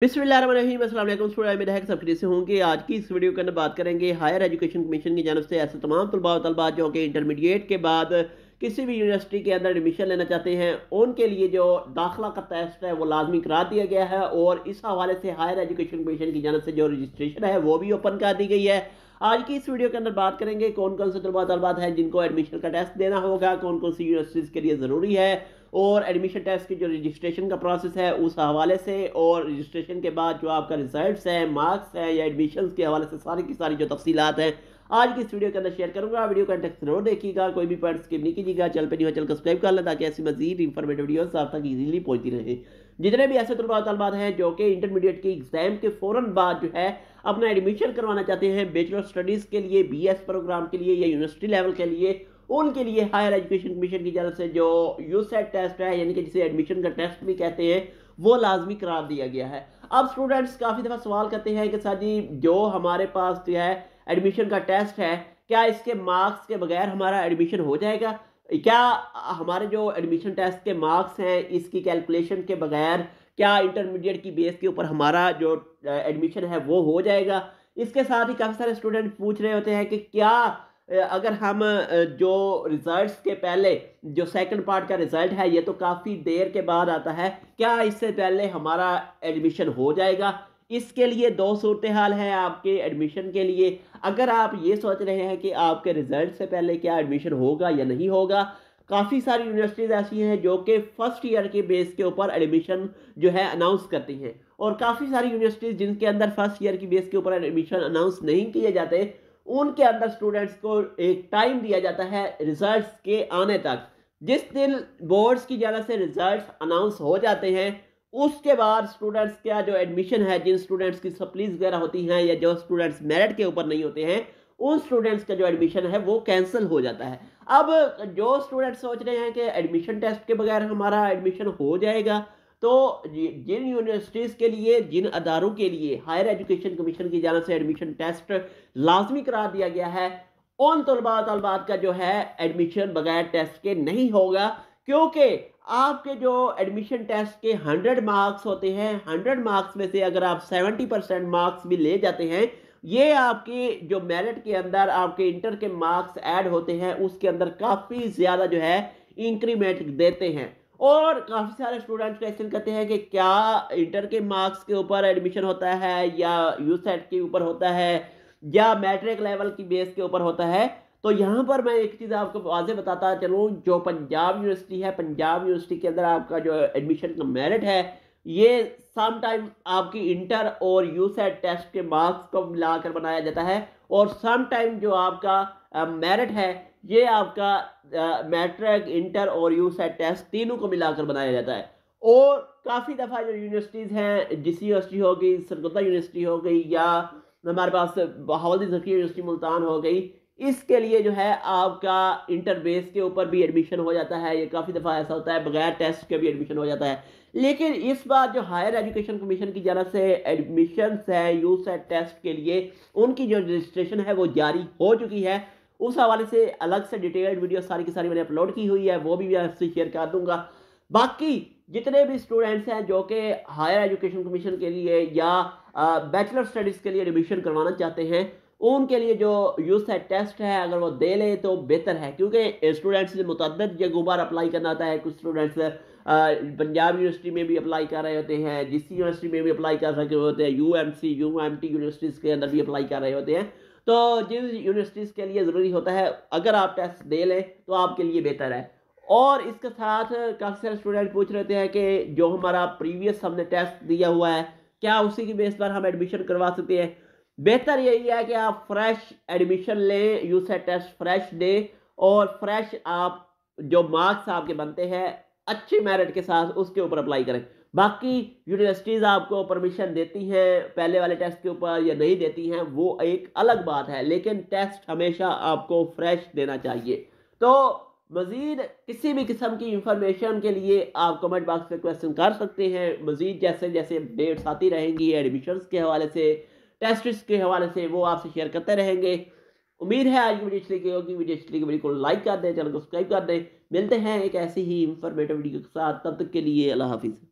बिस्मिल है सब से होंगे आज की इस वीडियो के अंदर बात करेंगे हायर एजुकेशन कमीशन की जानब से ऐसे तमाम तलबा तलबा जो कि इंटरमीडिएट के बाद किसी भी यूनिवर्सिटी के अंदर एडमिशन लेना चाहते हैं उनके लिए जो दाखिला का टेस्ट है वो लाजमी करा दिया गया है और इस हवाले से हायर एजुकेशन कमीशन की जानब से जो रजिस्ट्रेशन है वो भी ओपन करा दी गई है आज की इस वीडियो के अंदर बात करेंगे कौन कौन से तलबा तलबात हैं जिनको एडमिशन का टेस्ट देना होगा कौन कौन सी यूनिवर्सिटीज़ के लिए ज़रूरी है और एडमिशन टेस्ट की जो रजिस्ट्रेशन का प्रोसेस है उस हवाले से और रजिस्ट्रेशन के बाद जो आपका रिजल्ट है मार्क्स है या एडमिशन के हवाले से सारी की सारी जो तफसीत हैं आज की इस वीडियो के अंदर शेयर करूंगा वीडियो का इंटेक्स जरूर देखिएगा कोई भी पॉइंट स्किप नहीं कीजिएगा चल पे नहीं हो चैनल सब्सक्राइब कर लें ताकि ऐसी मजीद इन्फॉर्मेटिव वीडियोस आप तक इजीली पहुंचती रहे जितने भी ऐसे तलबा तलबात हैं जो कि इंटरमीडिएट के एग्ज़ाम के फौरन बाद जो है अपना एडमिशन करवाना चाहते हैं बैचलर स्टडीज़ के लिए बी प्रोग्राम के लिए या यूनिवर्सिटी लेवल के लिए उनके लिए हायर एजुकेशन कमीशन की तरफ से जो यूसेट टेस्ट है यानी कि जिसे एडमिशन का टेस्ट भी कहते हैं वो लाजमी करार दिया गया है अब स्टूडेंट्स काफ़ी दफ़ा सवाल करते हैं कि सर जी जो हमारे पास जो है एडमिशन का टेस्ट है क्या इसके मार्क्स के बगैर हमारा एडमिशन हो जाएगा क्या हमारे जो एडमिशन टेस्ट के मार्क्स हैं इसकी कैलकुलेशन के बगैर क्या इंटरमीडिएट की बेस के ऊपर हमारा जो एडमिशन uh, है वो हो जाएगा इसके साथ ही काफ़ी सारे स्टूडेंट पूछ रहे होते हैं कि क्या अगर हम जो रिजल्ट्स के पहले जो सेकंड पार्ट का रिजल्ट है ये तो काफ़ी देर के बाद आता है क्या इससे पहले हमारा एडमिशन हो जाएगा इसके लिए दो सूरत हाल है आपके एडमिशन के लिए अगर आप ये सोच रहे हैं कि आपके रिज़ल्ट से पहले क्या एडमिशन होगा या नहीं होगा काफ़ी सारी यूनिवर्सिटीज़ ऐसी हैं जो कि फ़र्स्ट ईयर के बेस के ऊपर एडमिशन जो है अनाउंस करती हैं और काफ़ी सारी यूनिवर्सिटीज़ जिनके अंदर फर्स्ट ईयर की बेस के ऊपर एडमिशन अनाउंस नहीं किए जाते उनके अंदर स्टूडेंट्स को एक टाइम दिया जाता है रिजल्ट्स के आने तक जिस दिन बोर्ड्स की जगह से रिजल्ट्स अनाउंस हो जाते हैं उसके बाद स्टूडेंट्स का जो एडमिशन है जिन स्टूडेंट्स की सप्लीज वगैरह होती हैं या जो स्टूडेंट्स मेरिट के ऊपर नहीं होते हैं उन स्टूडेंट्स का जो एडमिशन है वो कैंसिल हो जाता है अब जो स्टूडेंट्स सोच रहे हैं कि एडमिशन टेस्ट के बगैर हमारा एडमिशन हो जाएगा तो जिन यूनिवर्सिटीज़ के लिए जिन अदारों के लिए हायर एजुकेशन कमीशन की जानब से एडमिशन टेस्ट लाजमी करार दिया गया है उन तलबा तलबात का जो है एडमिशन बगैर टेस्ट के नहीं होगा क्योंकि आपके जो एडमिशन टेस्ट के 100 मार्क्स होते हैं 100 मार्क्स में से अगर आप 70 परसेंट मार्क्स भी ले जाते हैं ये आपके जो मेरिट के अंदर आपके इंटर के मार्क्स ऐड होते हैं उसके अंदर काफ़ी ज़्यादा जो है इंक्रीमेंट देते हैं और काफ़ी सारे स्टूडेंट्स क्वेश्चन करते हैं कि क्या इंटर के मार्क्स के ऊपर एडमिशन होता है या यू सेट के ऊपर होता है या मैट्रिक लेवल की बेस के ऊपर होता है तो यहाँ पर मैं एक चीज़ आपको वाजे बताता चलूँ जो पंजाब यूनिवर्सिटी है पंजाब यूनिवर्सिटी के अंदर आपका जो एडमिशन का मेरिट है ये टाइम आपकी इंटर और यू सेट टेस्ट के मार्क्स को मिलाकर बनाया जाता है और टाइम जो आपका मेरिट है ये आपका मैट्रिक इंटर और यू सेट टेस्ट तीनों को मिलाकर बनाया जाता है और काफ़ी दफ़ा जो यूनिवर्सिटीज़ हैं जिस यूनिवर्सिटी हो गई सरगुदा यूनिवर्सिटी हो गई या हमारे पास बहावल जकी यूनिवर्सिटी मुल्तान हो गई इसके लिए जो है आपका इंटरबेस के ऊपर भी एडमिशन हो जाता है ये काफ़ी दफ़ा ऐसा होता है बगैर टेस्ट के भी एडमिशन हो जाता है लेकिन इस बार जो हायर एजुकेशन कमीशन की जरा से एडमिशन है यू सेट टेस्ट के लिए उनकी जो रजिस्ट्रेशन है वो जारी हो चुकी है उस हवाले से अलग से डिटेल्ड वीडियो सारी की सारी मैंने अपलोड की हुई है वो भी मैं आपसे शेयर कर दूंगा बाकी जितने भी स्टूडेंट्स हैं जो कि हायर एजुकेशन कमीशन के लिए या बैचलर स्टडीज़ के लिए एडमिशन करवाना चाहते हैं उनके लिए जो यूथ है टेस्ट है अगर वो दे ले तो बेहतर है क्योंकि स्टूडेंट्स ने मुतद जगहों पर अप्लाई करना आता है कुछ स्टूडेंट्स पंजाब यूनिवर्सिटी में भी अप्लाई कर रहे होते हैं जिस यूनिवर्सिटी में भी अप्लाई कर रहे होते हैं U M C U M T universities के अंदर भी अप्लाई कर रहे होते हैं तो जिस यूनिवर्सिटीज़ के लिए ज़रूरी होता है अगर आप टेस्ट दे लें तो आपके लिए बेहतर है और इसके साथ काफ़ी सारे स्टूडेंट पूछ रहे हैं कि जो हमारा प्रीवियस हमने टेस्ट दिया हुआ है क्या उसी की बेस पर हम एडमिशन करवा सकते हैं बेहतर यही है कि आप फ्रेश एडमिशन लें से टेस्ट फ्रेश दें और फ्रेश आप जो मार्क्स आपके बनते हैं अच्छे मेरिट के साथ उसके ऊपर अप्लाई करें बाकी यूनिवर्सिटीज़ आपको परमिशन देती हैं पहले वाले टेस्ट के ऊपर या नहीं देती हैं वो एक अलग बात है लेकिन टेस्ट हमेशा आपको फ्रेश देना चाहिए तो मज़ीद किसी भी किस्म की इंफॉर्मेशन के लिए आप कमेंट बॉक्स में क्वेश्चन कर सकते हैं मज़ीद जैसे जैसे अपडेट्स आती रहेंगी एडमिशन्स के हवाले से टेस्ट के हवाले से वो आपसे शेयर करते रहेंगे उम्मीद है आज की वीडियो अच्छी लगी होगी वीडियो अच्छी लगी वीडियो को लाइक कर दें चैनल को सब्सक्राइब कर दें मिलते हैं एक ऐसी ही इंफॉर्मेटिव वीडियो के साथ तब तक के लिए अल्लाह हाफिज़